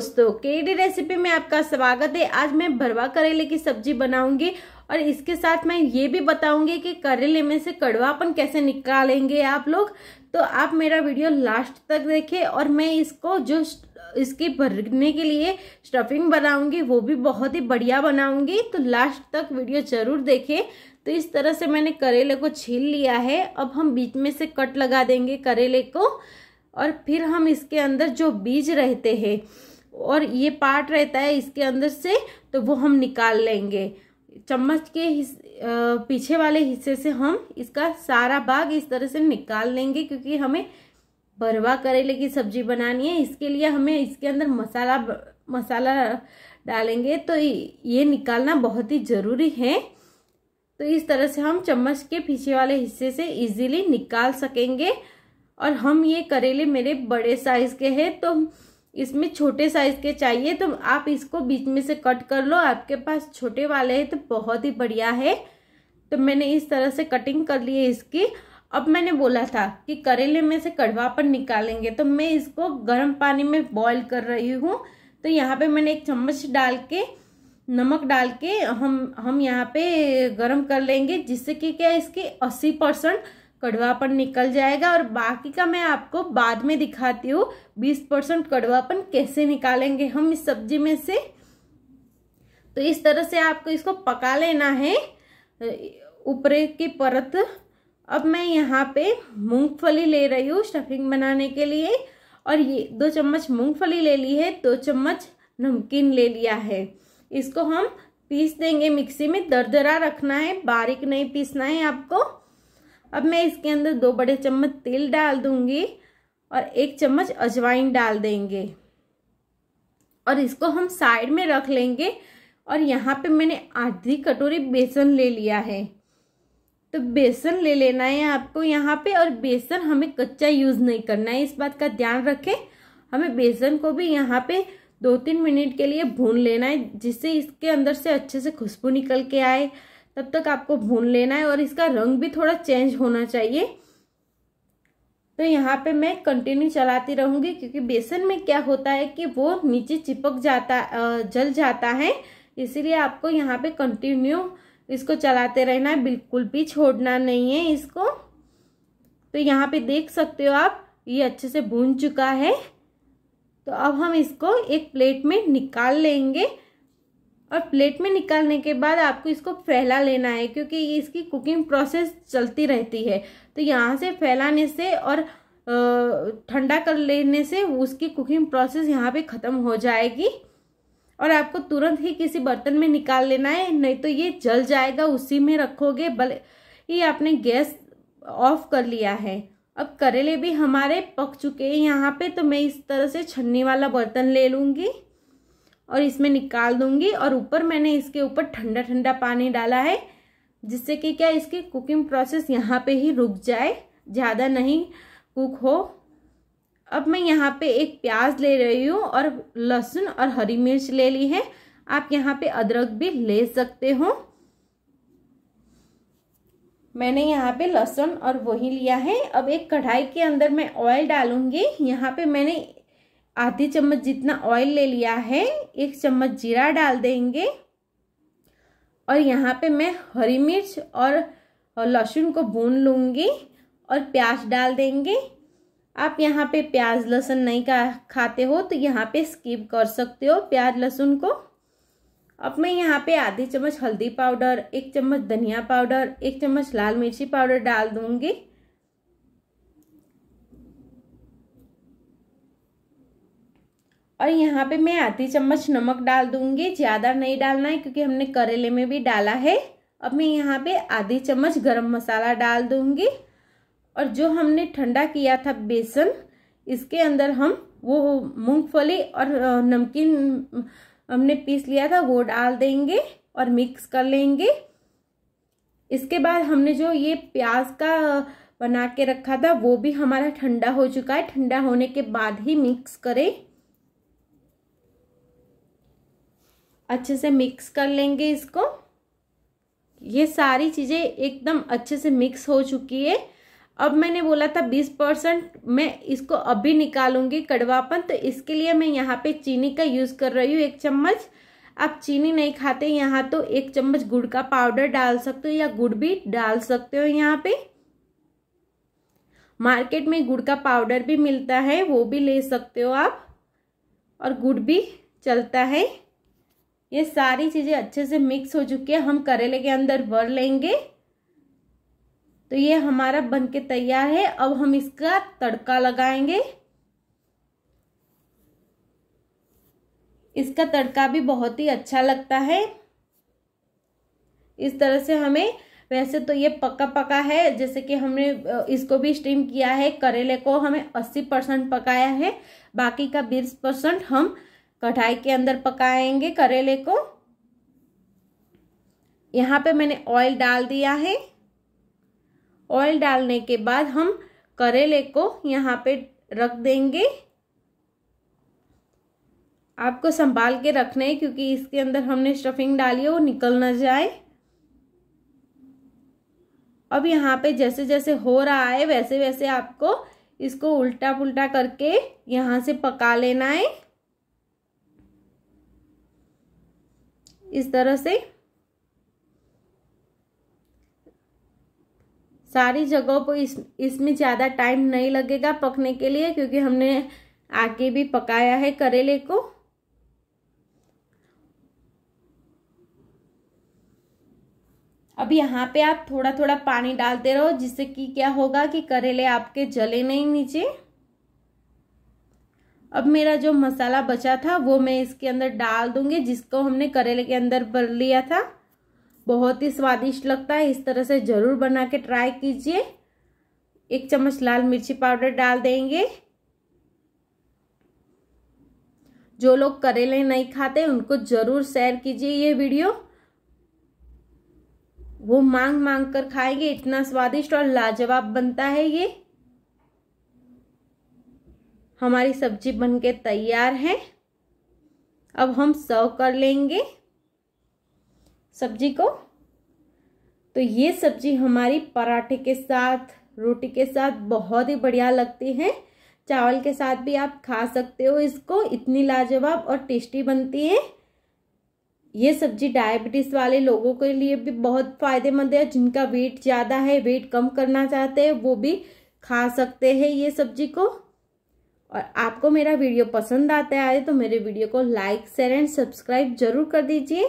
दोस्तों KD recipe में आपका स्वागत है आज मैं भरवा करेले की सब्जी बनाऊंगी और इसके साथ मैं ये भी बताऊंगी कि करेले में से कड़वापन कैसे निकालेंगे आप लोग तो आप मेरा वीडियो लास्ट तक देखें और मैं इसको जो इसके भरने के लिए स्टफिंग बनाऊंगी वो भी बहुत ही बढ़िया बनाऊंगी तो लास्ट तक वीडियो जरूर देखें तो इस तरह से मैंने करेले को छील लिया है अब हम बीच में से कट लगा देंगे करेले को और फिर हम इसके अंदर जो बीज रहते हैं और ये पार्ट रहता है इसके अंदर से तो वो हम निकाल लेंगे चम्मच के हिस, पीछे वाले हिस्से से हम इसका सारा भाग इस तरह से निकाल लेंगे क्योंकि हमें भरवा करेले की सब्जी बनानी है इसके लिए हमें इसके अंदर मसाला मसाला डालेंगे तो ये निकालना बहुत ही ज़रूरी है तो इस तरह से हम चम्मच के पीछे वाले हिस्से से इजीली निकाल सकेंगे और हम ये करेले मेरे बड़े साइज़ के हैं तो इसमें छोटे साइज के चाहिए तो आप इसको बीच में से कट कर लो आपके पास छोटे वाले हैं तो बहुत ही बढ़िया है तो मैंने इस तरह से कटिंग कर ली है इसकी अब मैंने बोला था कि करेले में से कड़वापन निकालेंगे तो मैं इसको गर्म पानी में बॉईल कर रही हूँ तो यहाँ पे मैंने एक चम्मच डाल के नमक डाल के हम हम यहाँ पे गर्म कर लेंगे जिससे कि क्या इसकी अस्सी परसेंट कड़वापन निकल जाएगा और बाकी का मैं आपको बाद में दिखाती हूँ बीस परसेंट कड़वापन कैसे निकालेंगे हम इस सब्जी में से तो इस तरह से आपको इसको पका लेना है ऊपरे की परत अब मैं यहाँ पे मूंगफली ले रही हूँ स्टफिंग बनाने के लिए और ये दो चम्मच मूंगफली ले ली है दो चम्मच नमकीन ले लिया है इसको हम पीस देंगे मिक्सी में दरदरा रखना है बारीक नहीं पीसना है आपको अब मैं इसके अंदर दो बड़े चम्मच तेल डाल दूंगी और एक चम्मच अजवाइन डाल देंगे और इसको हम साइड में रख लेंगे और यहाँ पे मैंने आधी कटोरी बेसन ले लिया है तो बेसन ले लेना है आपको यहाँ पे और बेसन हमें कच्चा यूज़ नहीं करना है इस बात का ध्यान रखें हमें बेसन को भी यहाँ पे दो तीन मिनट के लिए भून लेना है जिससे इसके अंदर से अच्छे से खुशबू निकल के आए तब तक आपको भून लेना है और इसका रंग भी थोड़ा चेंज होना चाहिए तो यहाँ पे मैं कंटिन्यू चलाती रहूँगी क्योंकि बेसन में क्या होता है कि वो नीचे चिपक जाता जल जाता है इसीलिए आपको यहाँ पे कंटिन्यू इसको चलाते रहना है बिल्कुल भी छोड़ना नहीं है इसको तो यहाँ पे देख सकते हो आप ये अच्छे से भून चुका है तो अब हम इसको एक प्लेट में निकाल लेंगे और प्लेट में निकालने के बाद आपको इसको फैला लेना है क्योंकि इसकी कुकिंग प्रोसेस चलती रहती है तो यहाँ से फैलाने से और ठंडा कर लेने से उसकी कुकिंग प्रोसेस यहाँ पे ख़त्म हो जाएगी और आपको तुरंत ही किसी बर्तन में निकाल लेना है नहीं तो ये जल जाएगा उसी में रखोगे भले ही आपने गैस ऑफ कर लिया है अब करेले भी हमारे पक चुके हैं यहाँ पे तो मैं इस तरह से छन्नी वाला बर्तन ले लूँगी और इसमें निकाल दूंगी और ऊपर मैंने इसके ऊपर ठंडा ठंडा पानी डाला है जिससे कि क्या इसकी कुकिंग प्रोसेस यहाँ पे ही रुक जाए ज़्यादा नहीं कुक हो अब मैं यहाँ पे एक प्याज ले रही हूँ और लहसुन और हरी मिर्च ले ली है आप यहाँ पे अदरक भी ले सकते हो मैंने यहाँ पे लहसुन और वही लिया है अब एक कढ़ाई के अंदर मैं ऑयल डालूंगी यहाँ पे मैंने आधी चम्मच जितना ऑयल ले लिया है एक चम्मच जीरा डाल देंगे और यहाँ पे मैं हरी मिर्च और लहसुन को भून लूँगी और प्याज डाल देंगे आप यहाँ पे प्याज लहसुन नहीं का खाते हो तो यहाँ पे स्किप कर सकते हो प्याज लहसुन को अब मैं यहाँ पे आधी चम्मच हल्दी पाउडर एक चम्मच धनिया पाउडर एक चम्मच लाल मिर्ची पाउडर डाल दूँगी और यहाँ पे मैं आधी चम्मच नमक डाल दूँगी ज़्यादा नहीं डालना है क्योंकि हमने करेले में भी डाला है अब मैं यहाँ पे आधी चम्मच गरम मसाला डाल दूँगी और जो हमने ठंडा किया था बेसन इसके अंदर हम वो मूंगफली और नमकीन हमने पीस लिया था वो डाल देंगे और मिक्स कर लेंगे इसके बाद हमने जो ये प्याज का बना के रखा था वो भी हमारा ठंडा हो चुका है ठंडा होने के बाद ही मिक्स करें अच्छे से मिक्स कर लेंगे इसको ये सारी चीज़ें एकदम अच्छे से मिक्स हो चुकी है अब मैंने बोला था बीस परसेंट मैं इसको अभी निकालूंगी कड़वापन तो इसके लिए मैं यहाँ पे चीनी का यूज़ कर रही हूँ एक चम्मच आप चीनी नहीं खाते यहाँ तो एक चम्मच गुड़ का पाउडर डाल सकते हो या गुड़ भी डाल सकते हो यहाँ पे मार्केट में गुड़ का पाउडर भी मिलता है वो भी ले सकते हो आप और गुड़ भी चलता है ये सारी चीज़ें अच्छे से मिक्स हो चुकी है हम करेले के अंदर भर लेंगे तो ये हमारा बनके तैयार है अब हम इसका तड़का लगाएंगे इसका तड़का भी बहुत ही अच्छा लगता है इस तरह से हमें वैसे तो ये पक्का पका है जैसे कि हमने इसको भी स्टीम किया है करेले को हमें अस्सी परसेंट पकाया है बाकी का बीस परसेंट हम कढ़ाई के अंदर पकाएंगे करेले को यहाँ पे मैंने ऑयल डाल दिया है ऑयल डालने के बाद हम करेले को यहाँ पे रख देंगे आपको संभाल के रखना है क्योंकि इसके अंदर हमने स्टफिंग डाली है वो निकल ना जाए अब यहाँ पे जैसे जैसे हो रहा है वैसे वैसे आपको इसको उल्टा पुल्टा करके यहाँ से पका लेना है इस तरह से सारी जगहों पर इस इसमें ज़्यादा टाइम नहीं लगेगा पकने के लिए क्योंकि हमने आगे भी पकाया है करेले को अब यहाँ पे आप थोड़ा थोड़ा पानी डालते रहो जिससे कि क्या होगा कि करेले आपके जले नहीं नीचे अब मेरा जो मसाला बचा था वो मैं इसके अंदर डाल दूंगी जिसको हमने करेले के अंदर भर लिया था बहुत ही स्वादिष्ट लगता है इस तरह से ज़रूर बना के ट्राई कीजिए एक चम्मच लाल मिर्ची पाउडर डाल देंगे जो लोग करेले नहीं खाते उनको ज़रूर शेयर कीजिए ये वीडियो वो मांग मांग कर खाएंगे इतना स्वादिष्ट और लाजवाब बनता है ये हमारी सब्जी बनके तैयार है अब हम सर्व कर लेंगे सब्जी को तो ये सब्जी हमारी पराठे के साथ रोटी के साथ बहुत ही बढ़िया लगती है चावल के साथ भी आप खा सकते हो इसको इतनी लाजवाब और टेस्टी बनती है ये सब्जी डायबिटीज़ वाले लोगों के लिए भी बहुत फ़ायदेमंद है जिनका वेट ज़्यादा है वेट कम करना चाहते हैं वो भी खा सकते हैं ये सब्जी को और आपको मेरा वीडियो पसंद आता है तो मेरे वीडियो को लाइक शेयर एंड सब्सक्राइब जरूर कर दीजिए